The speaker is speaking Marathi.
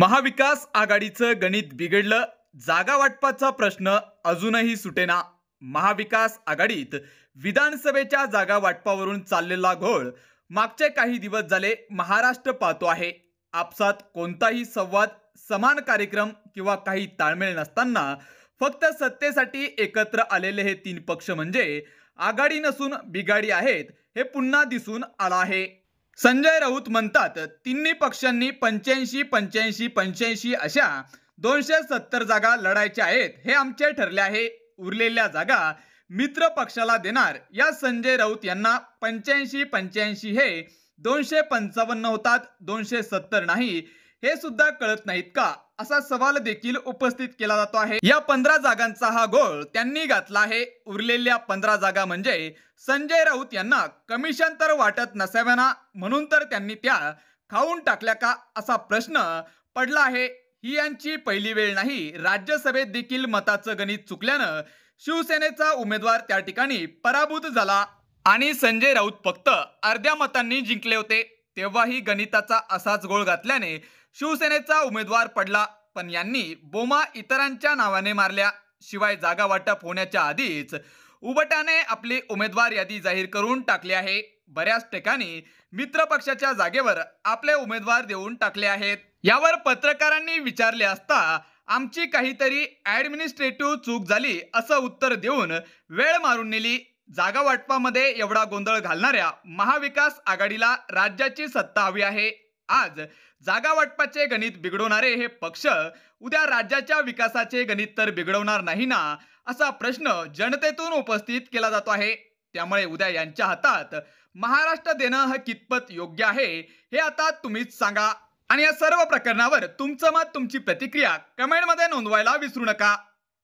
महाविकास आघाडीचं गणित बिघडलं जागा वाटपाचा प्रश्न अजूनही सुटेना महाविकास आघाडीत विधानसभेच्या जागा वाटपावरून चाललेला घोळ मागचे काही दिवस झाले महाराष्ट्र पाहतो आहे आपसात कोणताही संवाद समान कार्यक्रम किंवा काही ताळमेळ नसताना फक्त सत्तेसाठी एकत्र आलेले हे तीन पक्ष म्हणजे आघाडी नसून बिघाडी आहेत हे पुन्हा दिसून आलं आहे संजय राऊत म्हणतात तिन्ही पक्षांनी पंच्याऐंशी पंच्याऐंशी पंच्याऐंशी अशा दोनशे सत्तर जागा लढायच्या आहेत हे आमचे ठरले आहे उरलेल्या जागा मित्र पक्षाला देणार या संजय राऊत यांना पंच्याऐंशी पंच्याऐंशी हे दोनशे पंचावन्न होतात दोनशे सत्तर नाही हे सुद्धा कळत नाहीत का असा सवाल देखील उपस्थित केला जातो आहे या पंधरा जागांचा हा गोळ त्यांनी घातला आहे उरलेल्या पंधरा जागा म्हणजे संजय राऊत यांना कमिशन तर वाटत नसाव्याना म्हणून तर त्यांनी त्या खाऊन टाकल्या का असा प्रश्न पडला आहे ही यांची पहिली वेळ नाही राज्यसभेत देखील मताचं गणित चुकल्यानं शिवसेनेचा उमेदवार त्या ठिकाणी पराभूत झाला आणि संजय राऊत फक्त अर्ध्या मतांनी जिंकले होते तेव्हाही गणिताचा असाच गोळ घातल्याने शिवसेनेचा उमेदवार पडला पण यांनी बोमा इतरांच्या नावाने मारल्या शिवाय जागा वाटप होण्याच्या आधीच उबटाने आपली उमेदवार यादी जाहीर करून टाकली आहे बऱ्याच ठिकाणी मित्र पक्षाच्या जागेवर आपले उमेदवार देऊन टाकले आहेत यावर पत्रकारांनी विचारले असता आमची काहीतरी ऍडमिनिस्ट्रेटिव्ह चूक झाली असं उत्तर देऊन वेळ मारून नेली जागा वाटपामध्ये एवढा गोंधळ घालणाऱ्या महाविकास आघाडीला राज्याची सत्ता हवी आहे आज जागा वाटपाचे गणित बिघडवणारे हे पक्ष उद्या राज्याच्या विकासाचे गणित तर बिघडवणार नाही ना असा प्रश्न जनतेतून उपस्थित केला जातो आहे त्यामुळे उद्या यांच्या हातात महाराष्ट्र देणं हे कितपत योग्य आहे हे आता तुम्हीच सांगा आणि या सर्व प्रकरणावर तुमचं मत तुमची प्रतिक्रिया कमेंटमध्ये नोंदवायला विसरू नका